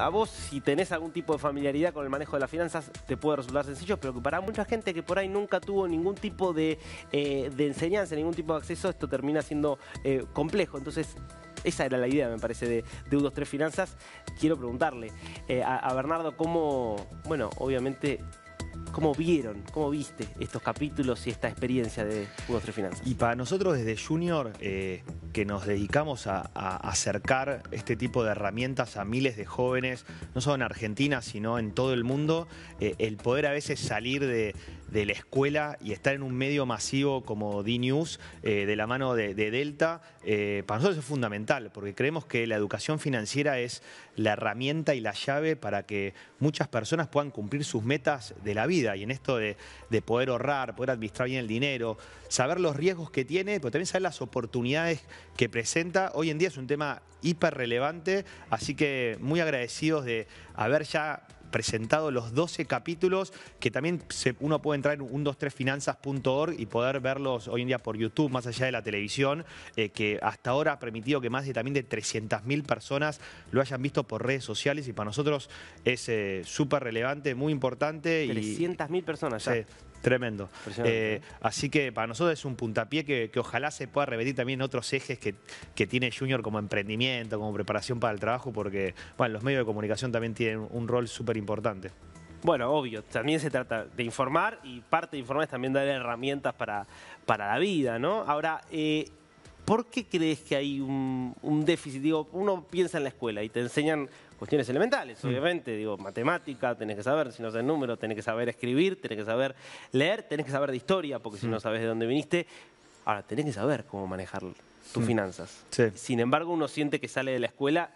A vos, si tenés algún tipo de familiaridad con el manejo de las finanzas, te puede resultar sencillo, pero para mucha gente que por ahí nunca tuvo ningún tipo de, eh, enseñanza, ningún tipo de acceso, esto termina siendo eh, complejo. Entonces, esa era la idea, me parece, de, de u 3 Finanzas. Quiero preguntarle eh, a, Bernardo cómo, bueno, obviamente ¿Cómo vieron, cómo viste estos capítulos y esta experiencia de u 3 Finanzas? Y para nosotros desde Junior, que nos dedicamos a, acercar este tipo de herramientas a miles de jóvenes, no solo en Argentina, sino en todo el mundo, eh, el poder a veces salir de, de la escuela y estar en un medio masivo como d eh, de la mano de, Delta, eh, para nosotros es fundamental, porque creemos que la educación financiera es la herramienta y la llave para que muchas personas puedan cumplir sus metas de la vida y en esto de, de poder ahorrar, poder administrar bien el dinero, saber los riesgos que tiene, pero también saber las oportunidades que presenta. Hoy en día es un tema hiper relevante, así que muy agradecidos de haber ya presentado los 12 capítulos que también uno puede entrar en un 123finanzas.org y poder verlos hoy en día por YouTube, más allá de la televisión, eh, que hasta ahora ha permitido que más de también de 300.000 personas lo hayan visto por redes sociales y para nosotros es eh, súper relevante, muy importante. mil personas ya. Tremendo. Eh, ¿eh? así que para nosotros es un puntapié que, ojalá se pueda repetir también en otros ejes que, tiene Junior como emprendimiento, como preparación para el trabajo, porque bueno, los medios de comunicación también tienen un rol súper importante. Bueno, obvio, también se trata de informar y parte de informar es también dar herramientas para, para la vida, ¿no? Ahora, eh, ¿por qué crees que hay un, un déficit? uno piensa en la escuela y te enseñan cuestiones elementales, mm. obviamente, digo, matemática, tenés que saber, si no sabes números, tenés que saber escribir, tenés que saber leer, tenés que saber de historia, porque si mm. no sabes de dónde viniste, ahora tenés que saber cómo manejar tus mm. finanzas. Sin embargo, uno siente que sale de la escuela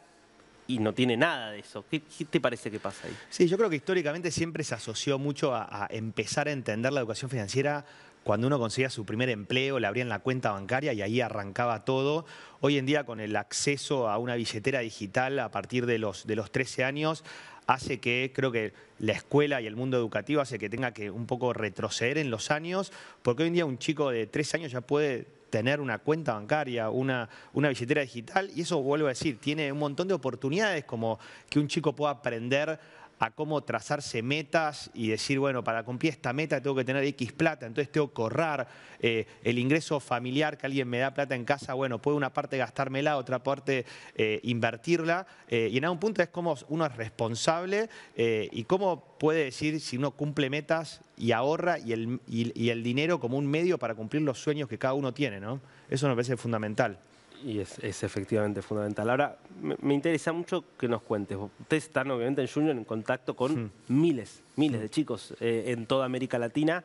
y no tiene nada de eso. ¿Qué, te parece que pasa ahí? Sí, yo creo que históricamente siempre se asoció mucho a empezar a entender la educación financiera cuando uno conseguía su primer empleo, le abrían la cuenta bancaria y ahí arrancaba todo. Hoy en día con el acceso a una billetera digital a partir de los, de los 13 años, hace que creo que la escuela y el mundo educativo hace que tenga que un poco retroceder en los años, porque hoy en día un chico de tres años ya puede tener una cuenta bancaria, una, una billetera digital, y eso vuelvo a decir, tiene un montón de oportunidades como que un chico pueda aprender a cómo trazarse metas y decir, bueno, para cumplir esta meta tengo que tener X plata, entonces tengo que ahorrar eh, el ingreso familiar que alguien me da plata en casa, bueno, puedo una parte gastármela, otra parte eh, invertirla, eh, y en algún punto es como uno es responsable y cómo puede decir si uno cumple metas y ahorra y el, dinero como un medio para cumplir los sueños que cada uno tiene, ¿no? Eso nos parece fundamental y es, efectivamente fundamental. Ahora, me, interesa mucho que nos cuentes. Ustedes están obviamente en Junior en contacto con miles, miles de chicos eh, en toda América Latina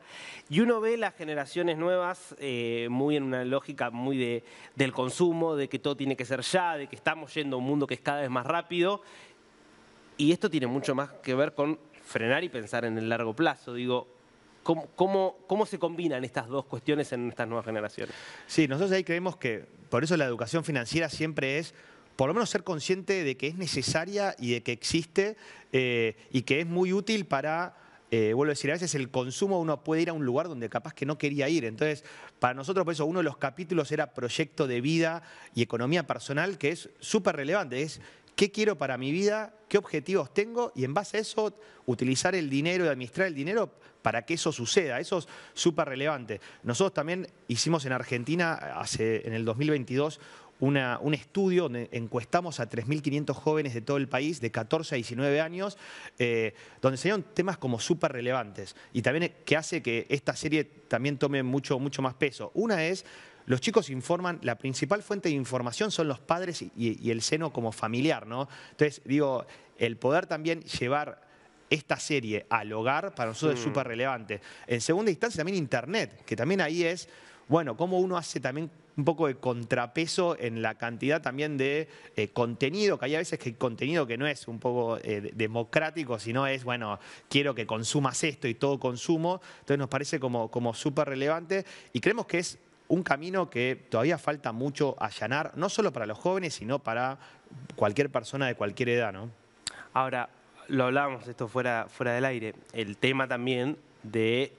y uno ve las generaciones nuevas eh, muy en una lógica muy de, del consumo, de que todo tiene que ser ya, de que estamos yendo a un mundo que es cada vez más rápido y esto tiene mucho más que ver con frenar y pensar en el largo plazo. Digo, ¿Cómo, cómo, se combinan estas dos cuestiones en estas nuevas generaciones? Sí, nosotros ahí creemos que por eso la educación financiera siempre es por lo menos ser consciente de que es necesaria y de que existe eh, y que es muy útil para eh, vuelvo a decir, a veces el consumo uno puede ir a un lugar donde capaz que no quería ir. Entonces, para nosotros, por eso, uno de los capítulos era proyecto de vida y economía personal, que es súper relevante. Es qué quiero para mi vida, qué objetivos tengo y en base a eso utilizar el dinero y administrar el dinero para que eso suceda. Eso es súper relevante. Nosotros también hicimos en Argentina en el 2022 un estudio donde encuestamos a 3.500 jóvenes de todo el país, de 14 a 19 años, eh, donde enseñaron temas como súper relevantes y también que hace que esta serie también tome mucho, mucho más peso. Una es los chicos informan, la principal fuente de información son los padres y, el seno como familiar, ¿no? Entonces, digo, el poder también llevar esta serie al hogar para nosotros es mm. súper relevante. En segunda instancia también Internet, que también ahí es, bueno, cómo uno hace también un poco de contrapeso en la cantidad también de eh, contenido, que hay a veces que hay contenido que no es un poco eh, democrático, sino es, bueno, quiero que consumas esto y todo consumo, entonces nos parece como, como súper relevante y creemos que es un camino que todavía falta mucho allanar, no solo para los jóvenes, sino para cualquier persona de cualquier edad, ¿no? Ahora, lo hablábamos esto fuera, fuera del aire, el tema también de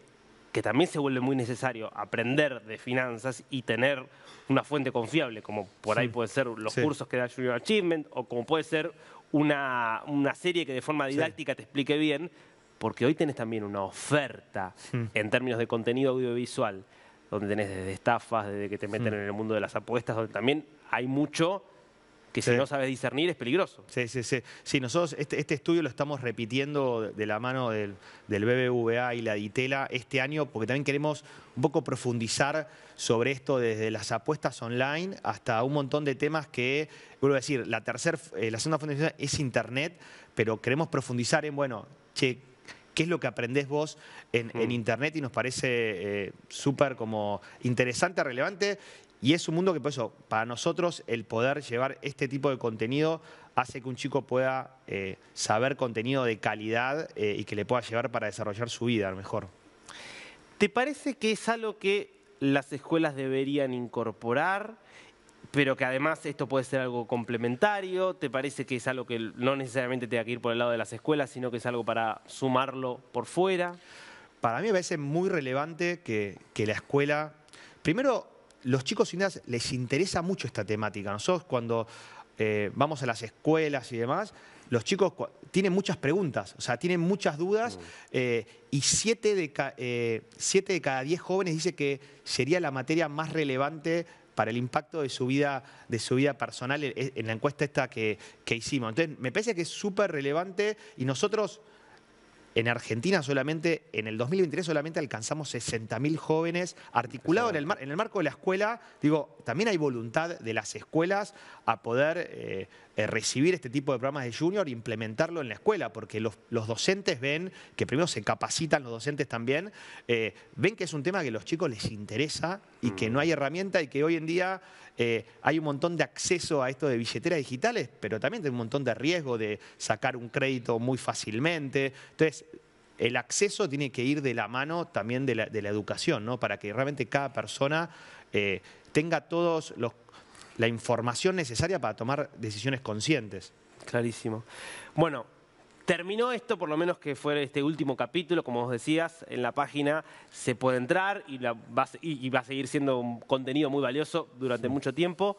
que también se vuelve muy necesario aprender de finanzas y tener una fuente confiable, como por ahí puede ser los cursos que da Junior Achievement o como puede ser una, serie que de forma didáctica te explique bien, porque hoy tenés también una oferta mm. en términos de contenido audiovisual donde tenés desde estafas, desde que te meten mm. en el mundo de las apuestas, donde también hay mucho que si no sabes discernir es peligroso. Sí, sí, sí. Sí, nosotros este, este estudio lo estamos repitiendo de la mano del, BBVA y la Ditela este año porque también queremos un poco profundizar sobre esto desde las apuestas online hasta un montón de temas que, vuelvo a decir, la, tercer, eh, la segunda fundación es Internet, pero queremos profundizar en, bueno, che, qué es lo que aprendés vos en, mm. Internet y nos parece eh, súper como interesante, relevante. Y es un mundo que, por eso, para nosotros el poder llevar este tipo de contenido hace que un chico pueda eh, saber contenido de calidad eh, y que le pueda llevar para desarrollar su vida a mejor. ¿Te parece que es algo que las escuelas deberían incorporar pero que además esto puede ser algo complementario, ¿te parece que es algo que no necesariamente tenga que ir por el lado de las escuelas, sino que es algo para sumarlo por fuera? Para mí me parece muy relevante que, la escuela, primero, los chicos sin les interesa mucho esta temática. Nosotros cuando eh, vamos a las escuelas y demás, los chicos tienen muchas preguntas, o sea, tienen muchas dudas mm. eh, y 7 de, eh, siete de cada 10 jóvenes dice que sería la materia más relevante para el impacto de su vida, de su vida personal e, e, en la encuesta esta que, que hicimos. Entonces, me parece que es súper relevante y nosotros en Argentina solamente, en el 2023 solamente alcanzamos 60.000 jóvenes articulados en el, marco de la escuela. Digo, también hay voluntad de las escuelas a poder eh, eh, recibir este tipo de programas de junior e implementarlo en la escuela, porque los, docentes ven, que primero se capacitan los docentes también, eh, ven que es un tema que a los chicos les interesa y que no hay mm. herramienta y que hoy en día hay un montón de acceso a esto de billeteras digitales, pero también hay un montón de riesgo de sacar un crédito muy fácilmente. Entonces, el acceso tiene que ir de la mano también de la, educación, ¿no? Para que realmente cada persona eh, tenga todos los, la información necesaria para tomar decisiones conscientes. Clarísimo. Bueno, Terminó esto, por lo menos que fue este último capítulo, como vos decías, en la página se puede entrar y, va, a seguir siendo un contenido muy valioso durante mucho tiempo.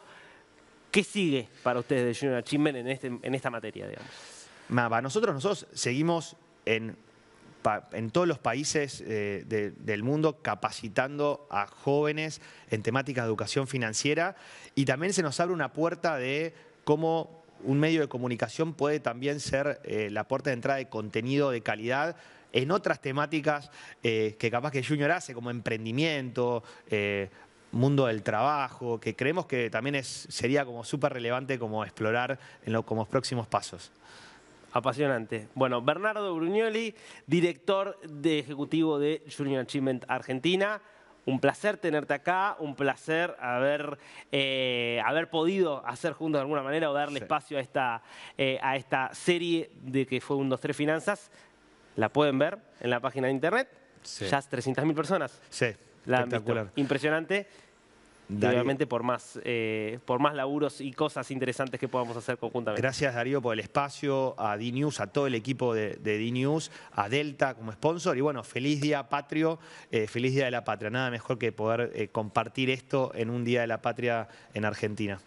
¿Qué sigue para ustedes de Junior Achievement en, este, esta materia? Digamos? nosotros, nosotros seguimos en en todos los países eh, del mundo capacitando a jóvenes en temáticas de educación financiera y también se nos abre una puerta de cómo un medio de comunicación puede también ser eh, la puerta de entrada de contenido de calidad en otras temáticas eh, que capaz que Junior hace, como emprendimiento, mundo del trabajo, que creemos que también sería como súper relevante como explorar en como los próximos pasos. Apasionante. Bueno, Bernardo Brugnoli, director de ejecutivo de Junior Achievement Argentina. Un placer tenerte acá, un placer haber, eh, haber podido hacer juntos de alguna manera o darle espacio a esta, eh, a esta serie de que fue un 2-3 Finanzas. La pueden ver en la página de internet. Ya 300.000 personas. Sí, Impresionante. Realmente por más, eh, por más laburos y cosas interesantes que podamos hacer conjuntamente. Gracias Darío por el espacio, a DNews, a todo el equipo de, de DNews, a Delta como sponsor y bueno, feliz día patrio, eh, feliz día de la patria. Nada mejor que poder eh, compartir esto en un día de la patria en Argentina.